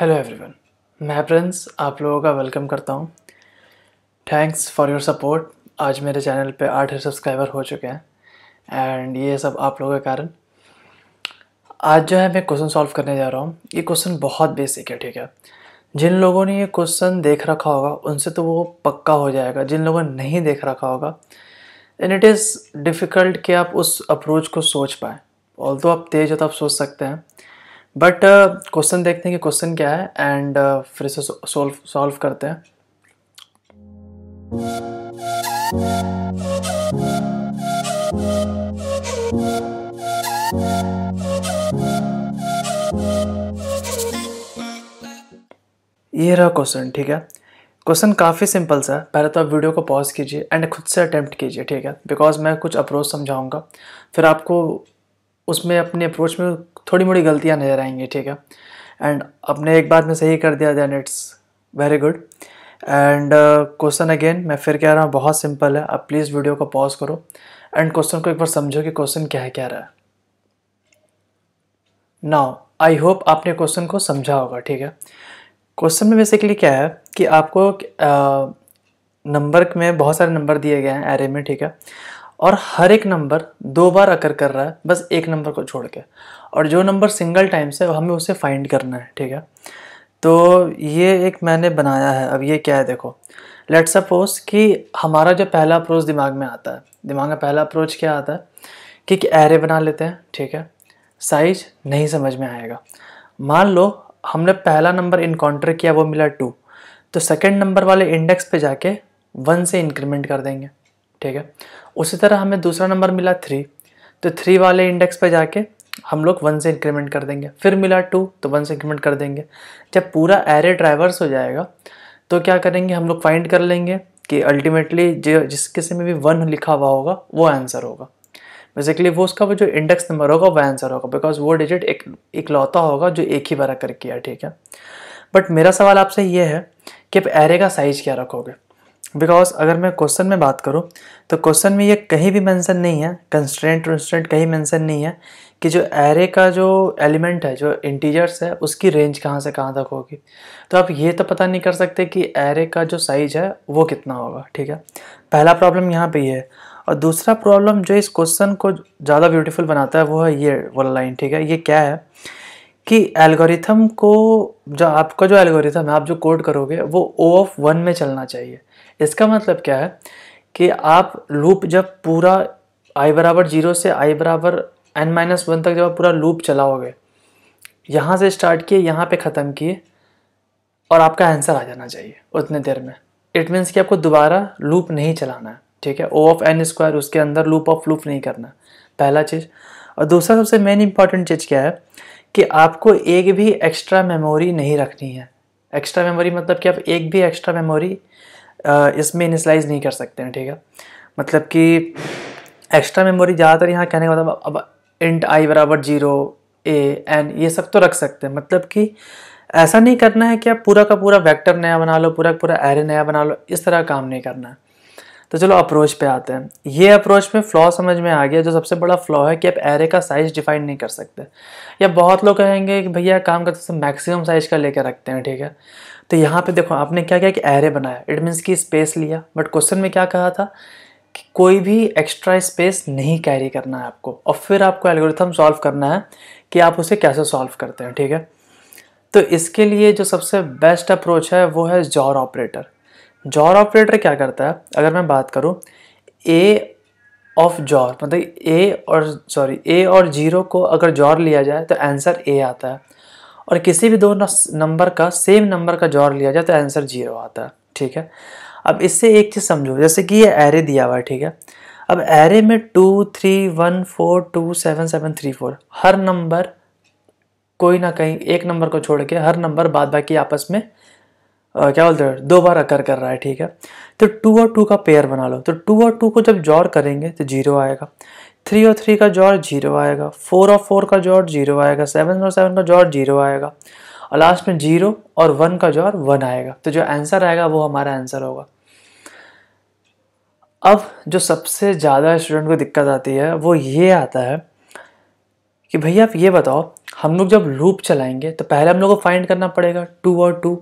hello everyone मैं Prince आप लोगों का वेलकम करता हूँ थैंक्स फॉर योर सपोर्ट आज मेरे चैनल पे आठ सब्सक्राइबर हो चुके हैं एंड ये सब आप लोगों के कारण आज जो है मैं क्वेश्चन सॉल्व करने जा रहा हूँ ये क्वेश्चन बहुत बेसिक है ठीक है जिन लोगों ने ये क्वेश्चन देख रखा होगा उनसे तो वो पक्का हो जाएगा जिन लोगों ने नहीं देख रखा होगा एंड इट इज़ डिफ़िकल्ट कि आप उस अप्रोच को सोच पाएँ ऑल आप तेज हो तो आप सोच सकते हैं बट क्वेश्चन uh, देखते हैं कि क्वेश्चन क्या है एंड uh, फिर इसे सॉल्व सॉल्व करते हैं ये रहा क्वेश्चन ठीक है क्वेश्चन काफ़ी सिंपल सा है पहले तो आप वीडियो को पॉज कीजिए एंड खुद से अटैम्प्ट कीजिए ठीक है बिकॉज मैं कुछ अप्रोच समझाऊंगा फिर आपको उसमें अपने अप्रोच में थोड़ी मोड़ी गलतियाँ नजर आएंगी ठीक है एंड आपने एक बात में सही कर दिया then it's very good and question again मैं फिर कह रहा हूँ बहुत सिंपल है आप प्लीज़ वीडियो को पॉज करो एंड क्वेश्चन को एक बार समझो कि क्वेश्चन क्या है क्या रहा है नाउ आई होप आपने क्वेश्चन को समझा होगा ठीक है क्वेश्चन में बेसिकली क्या है कि आपको नंबर uh, में बहुत सारे नंबर दिए गए हैं एरे में ठीक है और हर एक नंबर दो बार अकर कर रहा है बस एक नंबर को छोड़ के और जो नंबर सिंगल टाइम से हमें उसे फाइंड करना है ठीक है तो ये एक मैंने बनाया है अब ये क्या है देखो लेट सपोज कि हमारा जो पहला अप्रोच दिमाग में आता है दिमाग में पहला अप्रोच क्या आता है कि एक एरे बना लेते हैं ठीक है साइज नहीं समझ में आएगा मान लो हमने पहला नंबर इनकाउंटर किया वो मिला टू तो सेकेंड नंबर वाले इंडेक्स पे जाके वन से इंक्रीमेंट कर देंगे ठीक है उसी तरह हमें दूसरा नंबर मिला थ्री तो थ्री वाले इंडेक्स पर जाके हम लोग वन से इंक्रीमेंट कर देंगे फिर मिला टू तो वन से इंक्रीमेंट कर देंगे जब पूरा एरे ड्राइवर्स हो जाएगा तो क्या करेंगे हम लोग फाइंड कर लेंगे कि अल्टीमेटली जो जिस किसी में भी वन लिखा हुआ होगा वो आंसर होगा बेसिकली वो उसका वो जो इंडेक्स नंबर होगा वो आंसर होगा बिकॉज वो डिजिट एक इकलौता होगा जो एक ही बार कर किया ठीक है बट मेरा सवाल आपसे ये है कि आप एरे का साइज क्या रखोगे बिकॉज अगर मैं क्वेश्चन में बात करूँ तो क्वेश्चन में ये कहीं भी मेंशन नहीं है कंस्टेंट वंस्टेंट कहीं मेंशन नहीं है कि जो एरे का जो एलिमेंट है जो इंटीजर्स है उसकी रेंज कहाँ से कहाँ तक होगी तो आप ये तो पता नहीं कर सकते कि एरे का जो साइज है वो कितना होगा ठीक है पहला प्रॉब्लम यहाँ पे ये है और दूसरा प्रॉब्लम जो इस क्वेश्चन को ज़्यादा ब्यूटीफुल बनाता है वो है ये वाला लाइन ठीक है ये क्या है कि एल्गोरिथम को जो आपका जो एल्गोरिथम है आप जो कोड करोगे वो ओ ऑफ वन में चलना चाहिए इसका मतलब क्या है कि आप लूप जब पूरा आई बराबर जीरो से आई बराबर एन माइनस वन तक जब आप पूरा लूप चलाओगे यहाँ से स्टार्ट किए यहाँ पे ख़त्म किए और आपका आंसर आ जाना चाहिए उतने देर में इट मीन्स कि आपको दोबारा लूप नहीं चलाना है ठीक है ओ ऑफ एन स्क्वायर उसके अंदर लूप ऑफ लूप नहीं करना पहला चीज़ और दूसरा सबसे मेन इंपॉर्टेंट चीज़ क्या है कि आपको एक भी एक्स्ट्रा मेमोरी नहीं रखनी है एक्स्ट्रा मेमोरी मतलब कि आप एक भी एक्स्ट्रा मेमोरी इसमें इनिशलाइज नहीं कर सकते हैं ठीक है मतलब कि एक्स्ट्रा मेमोरी ज़्यादातर यहाँ कहने का मतलब अब इंट आई बराबर जीरो ए एन ये सब तो रख सकते हैं मतलब कि ऐसा नहीं करना है कि आप पूरा का पूरा वेक्टर नया बना लो पूरा का पूरा एरे नया बना लो इस तरह काम नहीं करना है तो चलो अप्रोच पे आते हैं ये अप्रोच में फ्लॉ समझ में आ गया जो सबसे बड़ा फ्लॉ है कि आप एरे का साइज डिफाइन नहीं कर सकते या बहुत लोग कहेंगे कि भैया काम करते समय मैक्सिमम साइज का लेकर रखते हैं ठीक है तो यहाँ पे देखो आपने क्या किया कि एरे बनाया इट मीन्स कि स्पेस लिया बट क्वेश्चन में क्या कहा था कि कोई भी एक्स्ट्रा स्पेस नहीं कैरी करना है आपको और फिर आपको एल्गोरिथम सॉल्व करना है कि आप उसे कैसे सॉल्व करते हैं ठीक है तो इसके लिए जो सबसे बेस्ट अप्रोच है वो है जॉर ऑपरेटर जॉर ऑपरेटर क्या करता है अगर मैं बात करूँ ए ऑफ जॉर मतलब ए और सॉरी ए और जीरो को अगर जॉर लिया जाए तो आंसर ए आता है और किसी भी दो नंबर का सेम नंबर का जॉर लिया जाए तो आंसर जीरो आता है ठीक है अब इससे एक चीज़ समझो जैसे कि ये एरे दिया हुआ है ठीक है अब एरे में two three one four two seven seven three four हर नंबर कोई ना कहीं एक नंबर को छोड़ के हर नंबर बाद बाकी आपस में आ, क्या बोलते हैं दो बार अकर कर रहा है ठीक है तो टू और टू का पेयर बना लो तो टू और टू को जब जॉर करेंगे तो जीरो आएगा थ्री और थ्री का जॉर जीरो आएगा फोर और फोर का जॉर जीरो आएगा सेवन और सेवन का जॉर जीरो आएगा और लास्ट में जीरो और वन का जॉर वन आएगा तो जो आंसर आएगा वो हमारा आंसर होगा अब जो सबसे ज़्यादा स्टूडेंट को दिक्कत आती है वो ये आता है कि भैया आप ये बताओ हम लोग जब लूप चलाएंगे तो पहले हम लोग को फाइंड करना पड़ेगा टू और टू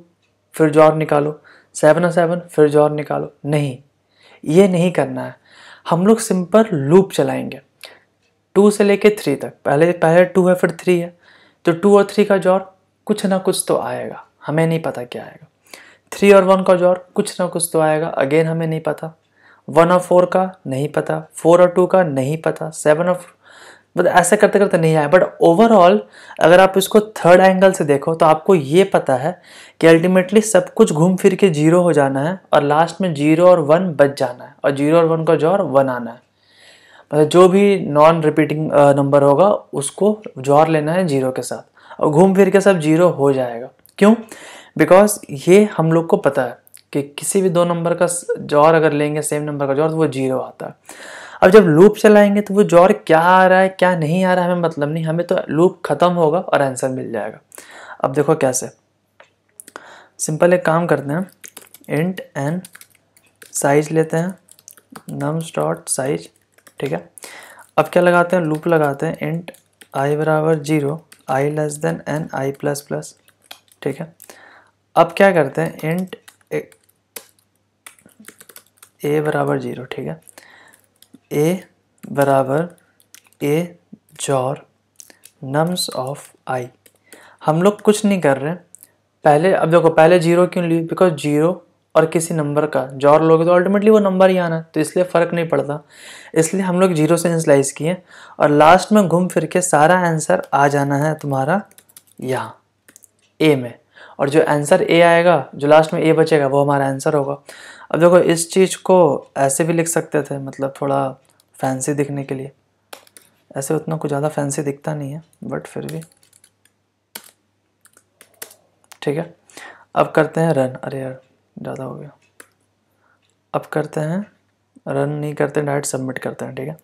फिर जॉर निकालो सेवन और सेवन फिर जॉर निकालो नहीं ये नहीं करना है हम लोग सिंपल लूप चलाएंगे टू से लेके थ्री तक पहले पहले टू है फिर थ्री है तो टू और थ्री का जोर कुछ ना कुछ तो आएगा हमें नहीं पता क्या आएगा थ्री और वन का जोर कुछ ना कुछ तो आएगा अगेन हमें नहीं पता वन और फोर का नहीं पता फोर और टू का नहीं पता सेवन और बट मतलब ऐसे करते करते नहीं आया बट ओवरऑल अगर आप इसको थर्ड एंगल से देखो तो आपको ये पता है कि अल्टीमेटली सब कुछ घूम फिर के जीरो हो जाना है और लास्ट में जीरो और वन बच जाना है और जीरो और वन का जोर वन आना है मतलब जो भी नॉन रिपीटिंग नंबर होगा उसको जोर लेना है जीरो के साथ और घूम फिर के सब जीरो हो जाएगा क्यों बिकॉज ये हम लोग को पता है कि किसी भी दो नंबर का जोर अगर लेंगे सेम नंबर का जोर तो वो जीरो आता है अब जब लूप चलाएंगे तो वो जॉर क्या आ रहा है क्या नहीं आ रहा है हमें मतलब नहीं हमें तो लूप ख़त्म होगा और आंसर मिल जाएगा अब देखो कैसे सिंपल एक काम करते हैं इंट एन साइज लेते हैं नम्स डॉट साइज ठीक है अब क्या लगाते हैं लूप लगाते हैं इंट आई बराबर zero i less than n i plus plus ठीक है अब क्या करते हैं इंट ए, ए बराबर जीरो ठीक है ए बराबर a XOR nums of i हम लोग कुछ नहीं कर रहे पहले अब देखो पहले जीरो क्यों ली बिकॉज जीरो और किसी नंबर का जॉर लोगे तो अल्टीमेटली वो नंबर ही आना तो इसलिए फ़र्क नहीं पड़ता इसलिए हम लोग जीरो से इंसलाइज किए और लास्ट में घूम फिर के सारा आंसर आ जाना है तुम्हारा यहाँ ए में और जो आंसर ए आएगा जो लास्ट में ए बचेगा वो हमारा आंसर होगा अब देखो इस चीज़ को ऐसे भी लिख सकते थे मतलब थोड़ा फैंसी दिखने के लिए ऐसे उतना कुछ ज़्यादा फैंसी दिखता नहीं है बट फिर भी ठीक है अब करते हैं रन अरे यार ज़्यादा हो गया अब करते हैं रन नहीं करते डायरेक्ट सबमिट करते हैं ठीक है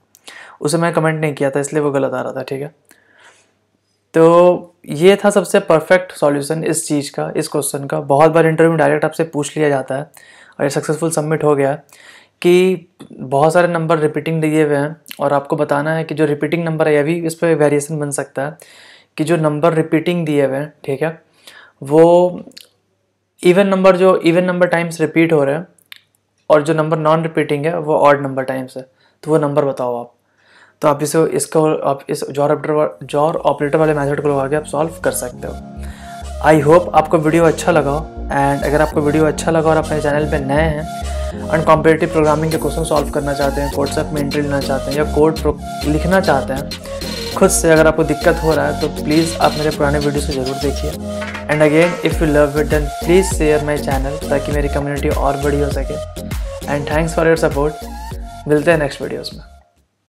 उसे मैं कमेंट नहीं किया था इसलिए वो गलत आ रहा था ठीक है तो ये था सबसे परफेक्ट सॉल्यूशन इस चीज़ का इस क्वेश्चन का बहुत बार इंटरव्यू डायरेक्ट आपसे पूछ लिया जाता है और ये सक्सेसफुल सबमिट हो गया कि बहुत सारे नंबर रिपीटिंग दिए हुए हैं और आपको बताना है कि जो रिपीटिंग नंबर है अभी इस पर वेरिएशन बन सकता है कि जो नंबर रिपीटिंग दिए हुए हैं ठीक है वो इवन नंबर जो इवन नंबर टाइम्स रिपीट हो रहे हैं और जो नंबर नॉन रिपीटिंग है वो ऑड नंबर टाइम्स है तो वो नंबर बताओ आप तो आप इसे इसको आप इस जॉर ऑपरेटर जॉर ऑपरेटर वाले मेथड को लगा के आप सॉल्व कर सकते हो आई होप आपको वीडियो अच्छा लगा हो एंड अगर आपको वीडियो अच्छा लगा और अपने चैनल पे नए हैं एंड कॉम्पिटेटिव प्रोग्रामिंग के क्वेश्चन सॉल्व करना चाहते हैं व्हाट्सएप में एंट्री लेना चाहते हैं या कोड लिखना चाहते हैं खुद से अगर आपको दिक्कत हो रहा है तो प्लीज़ आप मेरे पुराने वीडियो से ज़रूर देखिए and again if you love it done please share my channel ताकि मेरी कम्युनिटी और बड़ी हो सके and thanks for your support मिलते हैं नेक्स्ट वीडियोज़ में